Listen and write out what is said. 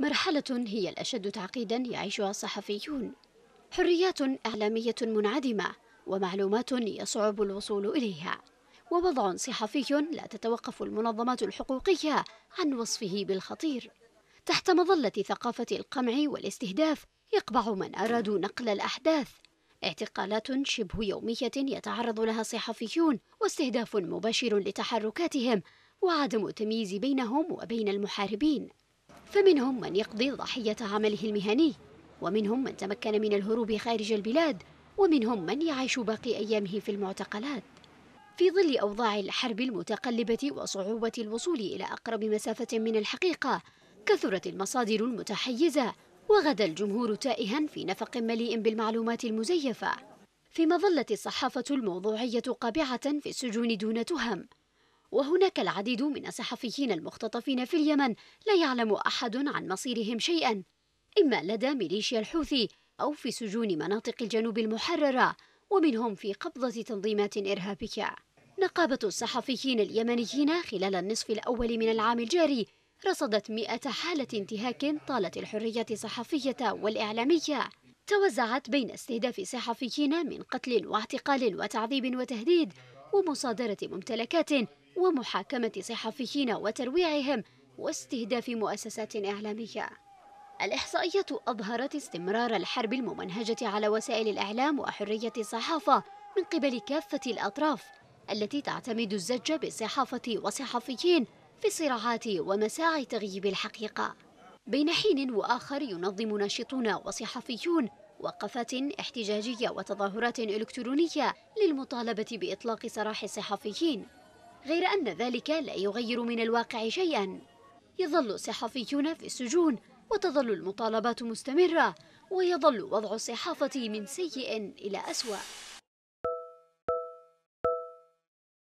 مرحلة هي الأشد تعقيدا يعيشها الصحفيون حريات إعلامية منعدمة ومعلومات يصعب الوصول إليها ووضع صحفي لا تتوقف المنظمات الحقوقية عن وصفه بالخطير تحت مظلة ثقافة القمع والاستهداف يقبع من أرادوا نقل الأحداث اعتقالات شبه يومية يتعرض لها الصحفيون واستهداف مباشر لتحركاتهم وعدم التمييز بينهم وبين المحاربين فمنهم من يقضي ضحية عمله المهني ومنهم من تمكن من الهروب خارج البلاد ومنهم من يعيش باقي أيامه في المعتقلات في ظل أوضاع الحرب المتقلبة وصعوبة الوصول إلى أقرب مسافة من الحقيقة كثرت المصادر المتحيزة وغدا الجمهور تائها في نفق مليء بالمعلومات المزيفة فيما ظلت الصحافة الموضوعية قابعة في السجون دون تهم وهناك العديد من الصحفيين المختطفين في اليمن لا يعلم أحد عن مصيرهم شيئا إما لدى ميليشيا الحوثي أو في سجون مناطق الجنوب المحررة ومنهم في قبضة تنظيمات إرهابية نقابة الصحفيين اليمنيين خلال النصف الأول من العام الجاري رصدت مئة حالة انتهاك طالت الحرية الصحفية والإعلامية توزعت بين استهداف صحفيين من قتل واعتقال وتعذيب وتهديد ومصادرة ممتلكات ومحاكمة صحفيين وترويعهم واستهداف مؤسسات إعلامية الإحصائية أظهرت استمرار الحرب الممنهجة على وسائل الإعلام وحرية الصحافة من قبل كافة الأطراف التي تعتمد الزج بالصحافة وصحفيين في الصراعات ومساعي تغييب الحقيقة بين حين وآخر ينظم ناشطون وصحفيون وقفات احتجاجية وتظاهرات إلكترونية للمطالبة بإطلاق سراح الصحفيين غير أن ذلك لا يغير من الواقع شيئا يظل الصحفيون في السجون وتظل المطالبات مستمرة ويظل وضع الصحافة من سيء إلى أسوأ